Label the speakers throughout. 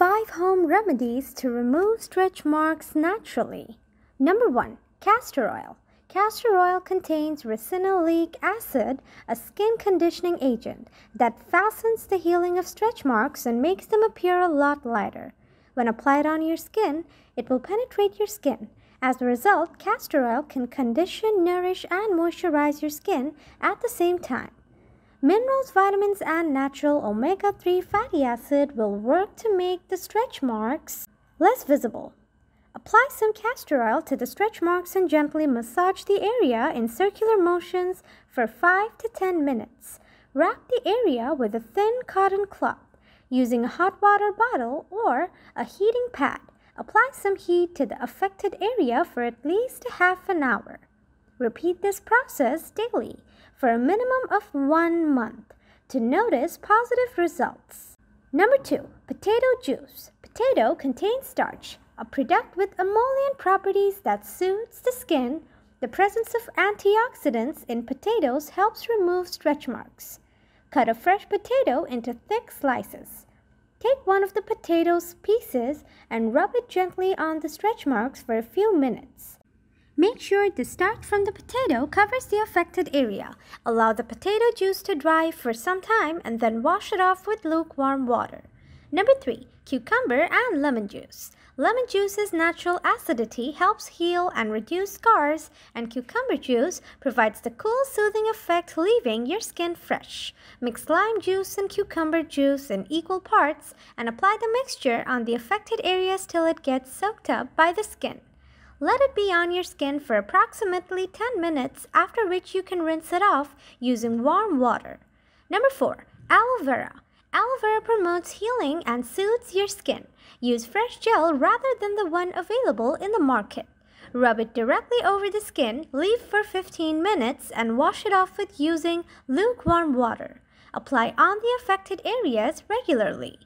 Speaker 1: 5 home remedies to remove stretch marks naturally. Number 1. Castor oil. Castor oil contains ricinoleic acid, a skin conditioning agent that fastens the healing of stretch marks and makes them appear a lot lighter. When applied on your skin, it will penetrate your skin. As a result, castor oil can condition, nourish, and moisturize your skin at the same time. Minerals, vitamins, and natural omega 3 fatty acid will work to make the stretch marks less visible. Apply some castor oil to the stretch marks and gently massage the area in circular motions for 5 to 10 minutes. Wrap the area with a thin cotton cloth using a hot water bottle or a heating pad. Apply some heat to the affected area for at least half an hour. Repeat this process daily for a minimum of one month to notice positive results. Number two, potato juice. Potato contains starch, a product with emollient properties that soothes the skin. The presence of antioxidants in potatoes helps remove stretch marks. Cut a fresh potato into thick slices. Take one of the potato's pieces and rub it gently on the stretch marks for a few minutes. Make sure the starch from the potato covers the affected area. Allow the potato juice to dry for some time and then wash it off with lukewarm water. Number 3. Cucumber and lemon juice. Lemon juice's natural acidity helps heal and reduce scars, and cucumber juice provides the cool, soothing effect, leaving your skin fresh. Mix lime juice and cucumber juice in equal parts and apply the mixture on the affected areas till it gets soaked up by the skin. Let it be on your skin for approximately 10 minutes, after which you can rinse it off using warm water. Number 4. Aloe vera. Aloe vera promotes healing and soothes your skin. Use fresh gel rather than the one available in the market. Rub it directly over the skin, leave for 15 minutes, and wash it off with using lukewarm water. Apply on the affected areas regularly.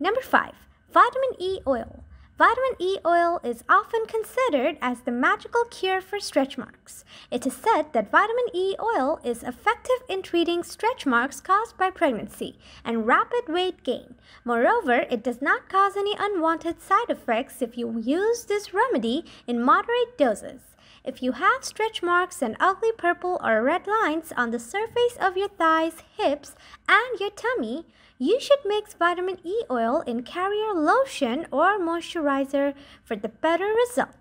Speaker 1: Number 5. Vitamin E oil. Vitamin E oil is often considered as the magical cure for stretch marks. It is said that vitamin E oil is effective in treating stretch marks caused by pregnancy and rapid weight gain. Moreover, it does not cause any unwanted side effects if you use this remedy in moderate doses. If you have stretch marks and ugly purple or red lines on the surface of your thighs, hips, and your tummy, you should mix vitamin E oil in carrier lotion or moisturizer for the better result.